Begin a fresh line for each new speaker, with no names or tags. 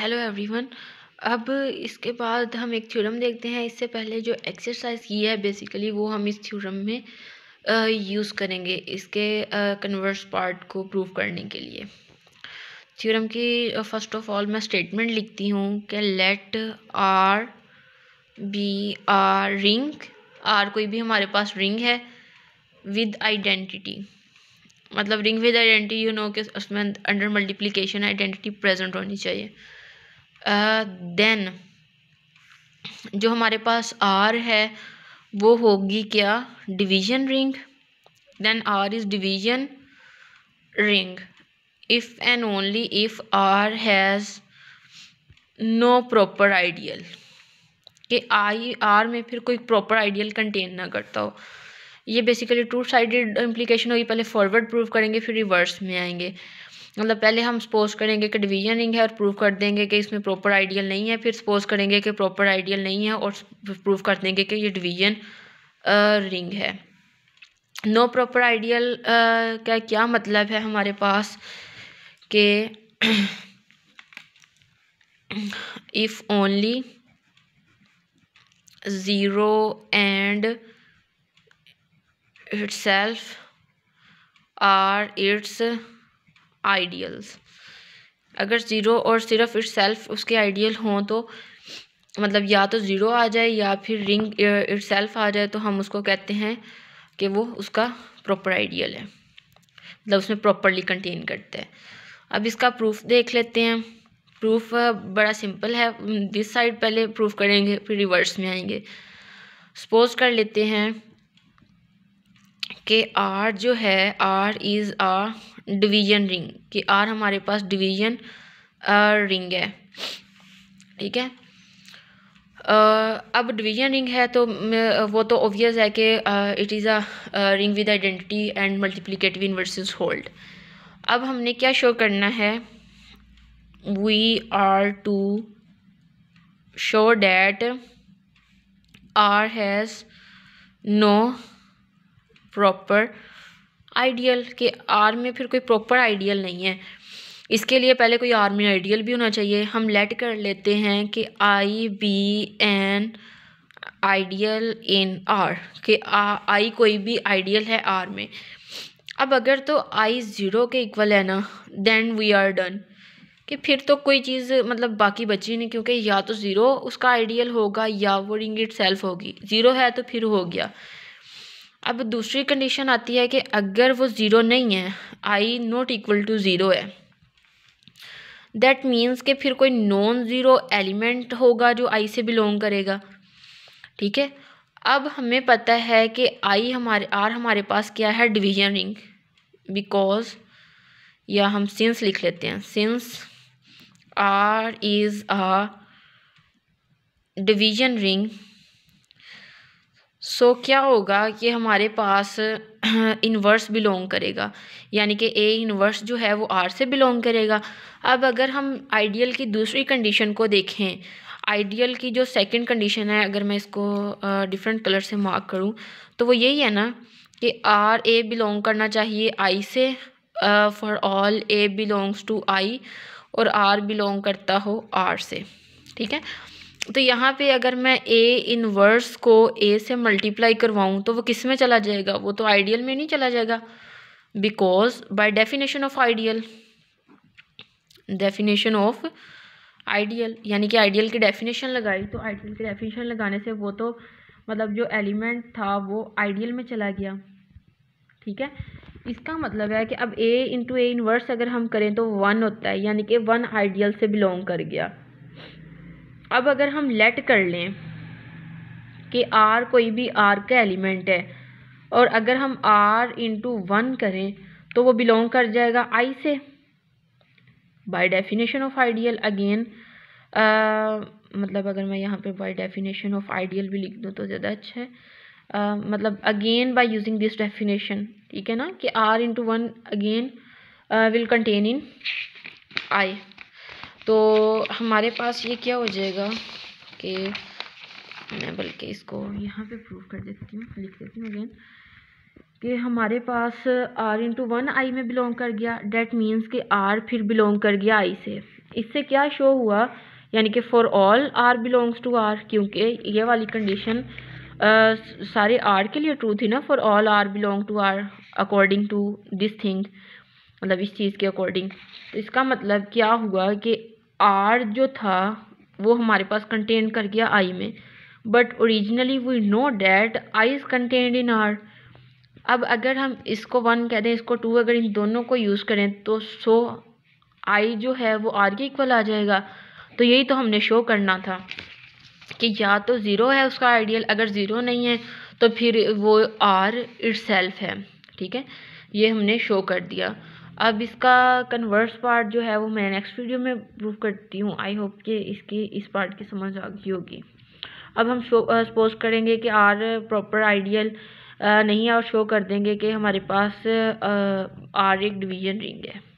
hello everyone अब इसके बाद हम एक थ्योरम देखते हैं इससे पहले जो एक्सरसाइज की है बेसिकली वो हम इस थ्योरम में यूज़ करेंगे इसके कन्वर्स पार्ट को प्रूव करने के लिए थ्योरम की फर्स्ट ऑफ ऑल मैं स्टेटमेंट लिखती हूँ कि let R be R ring R कोई भी हमारे पास रिंग है विद आइडेंटिटी मतलब ring with identity you know कि उसमें अंडर मल्टीप्लिकेशन आइडेंटिटी प्रेजेंट होनी चाहिए देन जो हमारे पास आर है वो होगी क्या division ring then R is division ring if and only if R has no proper ideal कि आई आर में फिर कोई प्रॉपर आइडियल कंटेन ना करता हो ये बेसिकली टू साइडेड इम्प्लीकेशन होगी पहले फॉरवर्ड प्रूफ करेंगे फिर रिवर्स में आएंगे मतलब पहले हम सपोज करेंगे कि डिवीजन रिंग है और प्रूव कर देंगे कि इसमें प्रॉपर आइडियल नहीं है फिर सपोज करेंगे कि प्रॉपर आइडियल नहीं है और प्रूव कर देंगे कि ये डिवीजन रिंग है नो प्रॉपर आइडियल का क्या मतलब है हमारे पास कि if only zero and itself R its ideals अगर ज़ीरो और सिर्फ इट सेल्फ उसके आइडियल हों तो मतलब या तो ज़ीरो आ जाए या फिर रिंग इट सेल्फ आ जाए तो हम उसको कहते हैं कि वो उसका प्रॉपर आइडियल है मतलब उसमें प्रॉपरली कंटेन करता है अब इसका प्रूफ देख लेते हैं प्रूफ बड़ा सिंपल है दिस साइड पहले प्रूफ करेंगे फिर रिवर्स में आएंगे सपोज कर लेते हैं कि आर जो है R is a division ring कि आर हमारे पास डिवीजन रिंग है ठीक है अब डिवीजन रिंग है तो वो तो ऑब्वियस है कि it is a ring with identity and multiplicative inverses hold अब हमने क्या शो करना है we are to show that R has no proper ideal कि आर में फिर कोई प्रॉपर आइडियल नहीं है इसके लिए पहले कोई आर में आइडियल भी होना चाहिए हम लेट कर लेते हैं कि I be an ideal in R कि आई कोई भी आइडियल है आर में अब अगर तो आई ज़ीरो के इक्वल है ना देन वी आर डन कि फिर तो कोई चीज़ मतलब बाकी बची नहीं क्योंकि या तो ज़ीरो उसका आइडियल होगा या वो रिंग इट सेल्फ होगी ज़ीरो है तो फिर हो गया अब दूसरी कंडीशन आती है कि अगर वो ज़ीरो नहीं है I not equal to zero है दैट मीन्स कि फिर कोई नॉन ज़ीरो एलिमेंट होगा जो आई से बिलोंग करेगा ठीक है अब हमें पता है कि आई हमारे आर हमारे पास क्या है डिवीजन रिंग बिकॉज या हम सिंस लिख लेते हैं since R is a division ring so so, क्या होगा कि हमारे पास इन्वर्स बिलोंग करेगा यानी कि ए इन्वर्स जो है वो आर से बिलोंग करेगा अब अगर हम आइडियल की दूसरी कंडीशन को देखें आइडियल की जो सेकंड कंडीशन है अगर मैं इसको डिफरेंट कलर से मार्क करूं तो वो यही है ना कि आर ए बिलोंग करना चाहिए आई से for all A belongs to I और आर बिलोंग करता हो आर से ठीक है तो यहाँ पे अगर मैं ए इनवर्स को ए से मल्टीप्लाई करवाऊँ तो वो किस में चला जाएगा वो तो आइडियल में नहीं चला जाएगा because by definition of ideal definition of ideal यानी कि आइडियल की डेफिनेशन लगाई तो आइडियल की डेफिनेशन लगाने से वो तो मतलब जो एलिमेंट था वो आइडियल में चला गया ठीक है इसका मतलब है कि अब ए इंटू ए इनवर्स अगर हम करें तो वन होता है यानी कि वन आइडियल से बिलोंग कर गया अब अगर हम लेट कर लें कि आर कोई भी आर का एलिमेंट है और अगर हम आर इंटू वन करें तो वो बिलोंग कर जाएगा आई से by definition of ideal again मतलब अगर मैं यहाँ पे बाय डेफिनेशन ऑफ आइडियल भी लिख दूँ तो ज़्यादा अच्छा है uh, मतलब again by using this definition ठीक है ना कि R into one again will contain in I तो हमारे पास ये क्या हो जाएगा कि मैं बल्कि इसको यहाँ पे प्रूव कर देती हूँ लिख देती हूँ अगेन कि हमारे पास आर इंटू वन आई में बिलोंग कर गया डेट मीन्स कि आर फिर बिलोंग कर गया आई से इससे क्या शो हुआ यानी कि for all R belongs to R क्योंकि ये वाली कंडीशन सारे आर के लिए ट्रू थी ना for all are belong to are according to this thing मतलब इस चीज़ के अकॉर्डिंग तो इसका मतलब क्या हुआ कि आर जो था वो हमारे पास कंटेन कर गया आई में but originally we know that I is contend in R अब अगर हम इसको वन कह दें इसको टू अगर इन दोनों को यूज़ करें तो सो आई जो है वो आर के इक्वल आ जाएगा तो यही तो हमने शो करना था कि या तो ज़ीरो है उसका आइडियल अगर ज़ीरो नहीं है तो फिर वो आर इट है ठीक है ये हमने शो कर दिया अब इसका कन्वर्स पार्ट जो है वो मैं नेक्स्ट वीडियो में प्रूव करती हूँ आई होप कि इसकी इस पार्ट की समझ आ गई होगी अब हम शो सपोज करेंगे कि आर प्रॉपर आइडियल नहीं है और शो कर देंगे कि हमारे पास आर एक डिवीजन रिंग है